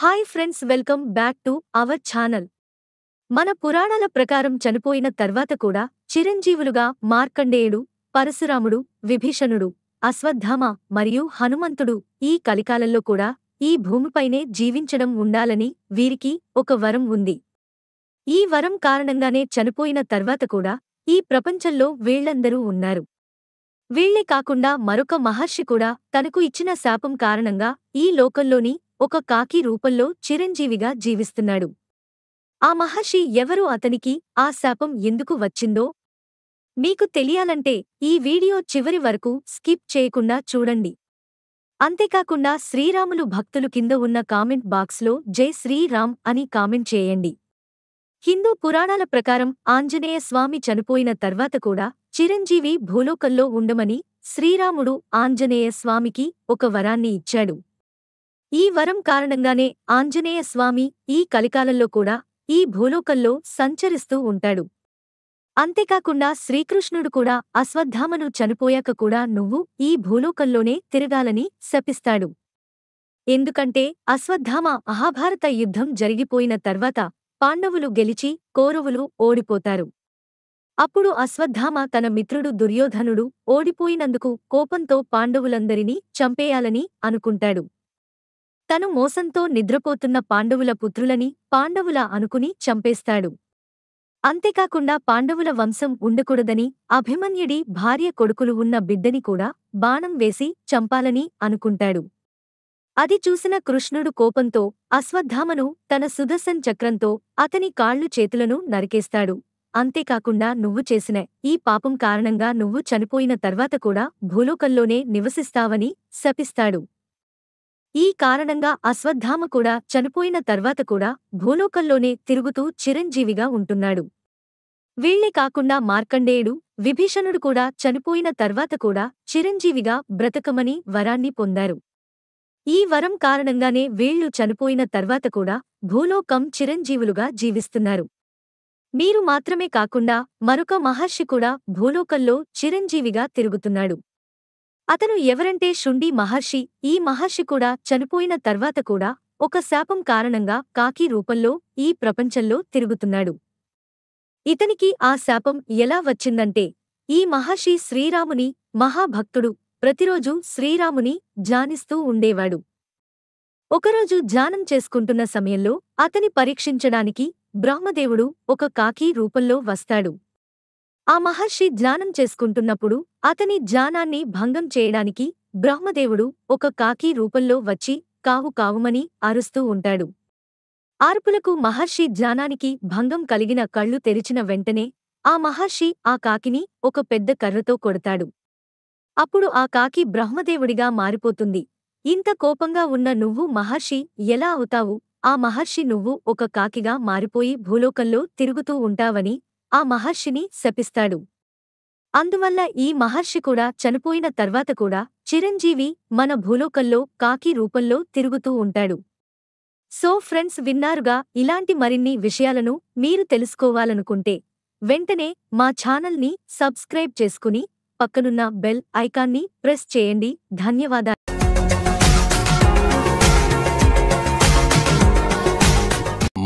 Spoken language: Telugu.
hi friends welcome back to our channel మన పురాణాల ప్రకారం చనిపోయిన తర్వాత కూడా చిరంజీవులుగా మార్కండేయుడు పరశురాముడు విభీషణుడు అశ్వత్థామ మరియు హనుమంతుడు ఈ కలికాలంలో కూడా ఈ భూమిపైనే జీవించడం ఉండాలని వీరికి ఒక వరం ఉంది ఈ వరం కారణంగానే చనిపోయిన తర్వాత కూడా ఈ ప్రపంచంలో వీళ్లందరూ ఉన్నారు వీళ్లే కాకుండా మరొక మహర్షి కూడా తనకు ఇచ్చిన శాపం కారణంగా ఈ లోకంలోని ఒక కాకి రూపంలో చిరంజీవిగా జీవిస్తున్నాడు ఆ మహర్షి ఎవరూ అతనికి ఆ శాపం ఎందుకు వచ్చిందో మీకు తెలియాలంటే ఈ వీడియో చివరి వరకు స్కిప్ చేయకుండా చూడండి అంతేకాకుండా శ్రీరాములు భక్తులు కింద ఉన్న కామెంట్ బాక్స్లో జై శ్రీరామ్ అని కామెంట్ చేయండి హిందూ పురాణాల ప్రకారం ఆంజనేయస్వామి చనిపోయిన తర్వాత కూడా చిరంజీవి భూలోకంలో ఉండమని శ్రీరాముడు ఆంజనేయస్వామికి ఒక వరాన్ని ఇచ్చాడు ఈ వరం కారణంగానే ఆంజనేయ స్వామి ఈ కలికాలంలో కూడా ఈ భూలోకంలో సంచరిస్తూ ఉంటాడు అంతేకాకుండా శ్రీకృష్ణుడు కూడా అశ్వత్థామను చనిపోయాక కూడా నువ్వు ఈ భూలోకంలోనే తిరగాలని శపిస్తాడు ఎందుకంటే అశ్వత్థామ మహాభారత యుద్ధం జరిగిపోయిన తర్వాత పాండవులు గెలిచి కౌరవులు ఓడిపోతారు అప్పుడు అశ్వత్థామ తన మిత్రుడు దుర్యోధనుడు ఓడిపోయినందుకు కోపంతో పాండవులందరినీ చంపేయాలని అనుకుంటాడు తను మోసంతో నిద్రపోతున్న పాండవుల పుత్రులని పాండవుల అనుకుని చంపేస్తాడు అంతేకాకుండా పాండవుల వంశం ఉండకూడదని అభిమన్యుడి భార్య కొడుకులు ఉన్న బిడ్డని కూడా బాణం వేసి చంపాలని అనుకుంటాడు అది చూసిన కృష్ణుడు కోపంతో అశ్వత్థామను తన సుదర్శన్ చక్రంతో అతని కాళ్లు చేతులను నరికేస్తాడు అంతేకాకుండా నువ్వు చేసిన ఈ పాపం కారణంగా నువ్వు చనిపోయిన తర్వాత కూడా భూలోకంలోనే నివసిస్తావని శపిస్తాడు ఈ కారణంగా అశ్వత్థామ కూడా చనిపోయిన తర్వాత కూడా భూలోకంలోనే తిరుగుతూ చిరంజీవిగా ఉంటున్నాడు వీళ్లే కాకుండా మార్కండేయుడు విభీషణుడు కూడా చనిపోయిన తర్వాత కూడా చిరంజీవిగా బ్రతకమని వరాన్ని పొందారు ఈ వరం కారణంగానే వీళ్లు చనిపోయిన తర్వాత కూడా భూలోకం చిరంజీవులుగా జీవిస్తున్నారు మీరు మాత్రమే కాకుండా మరొక మహర్షి కూడా భూలోకంలో చిరంజీవిగా తిరుగుతున్నాడు అతను ఎవరంటే షుండీ మహర్షి ఈ మహర్షి కూడా చనిపోయిన తర్వాత కూడా ఒక శాపం కారణంగా కాకి రూపంలో ఈ ప్రపంచంలో తిరుగుతున్నాడు ఇతనికి ఆ శాపం ఎలా వచ్చిందంటే ఈ మహర్షి శ్రీరాముని మహాభక్తుడు ప్రతిరోజు శ్రీరాముని ధ్యానిస్తూ ఉండేవాడు ఒకరోజు ధ్యానం చేసుకుంటున్న సమయంలో అతని పరీక్షించడానికి బ్రహ్మదేవుడు ఒక కాకీ రూపంలో వస్తాడు ఆ మహర్షి ధ్యానం చేసుకుంటున్నప్పుడు అతని ధ్యానాన్ని భంగం చేయడానికి బ్రహ్మదేవుడు ఒక కాకి రూపంలో వచ్చి కావు కావుమని అరుస్తూ ఉంటాడు ఆర్పులకు మహర్షి ధ్యానానికి భంగం కలిగిన కళ్ళు తెరిచిన వెంటనే ఆ మహర్షి ఆ కాకిని ఒక పెద్ద కర్రతో కొడతాడు అప్పుడు ఆ కాకి బ్రహ్మదేవుడిగా మారిపోతుంది ఇంత కోపంగా ఉన్న నువ్వు మహర్షి ఎలా అవుతావు ఆ మహర్షి నువ్వు ఒక కాకిగా మారిపోయి భూలోకంలో తిరుగుతూ ఉంటావని ఆ మహర్షిని శపిస్తాడు అందువల్ల ఈ మహర్షి కూడా చనిపోయిన తర్వాత కూడా చిరంజీవి మన భూలోకంలో కాకి రూపంలో తిరుగుతూ ఉంటాడు సో ఫ్రెండ్స్ విన్నారుగా ఇలాంటి మరిన్ని విషయాలను మీరు తెలుసుకోవాలనుకుంటే వెంటనే మా ఛానల్ని సబ్స్క్రైబ్ చేసుకుని పక్కనున్న బెల్ ఐకాన్ని ప్రెస్ చేయండి ధన్యవాదాలు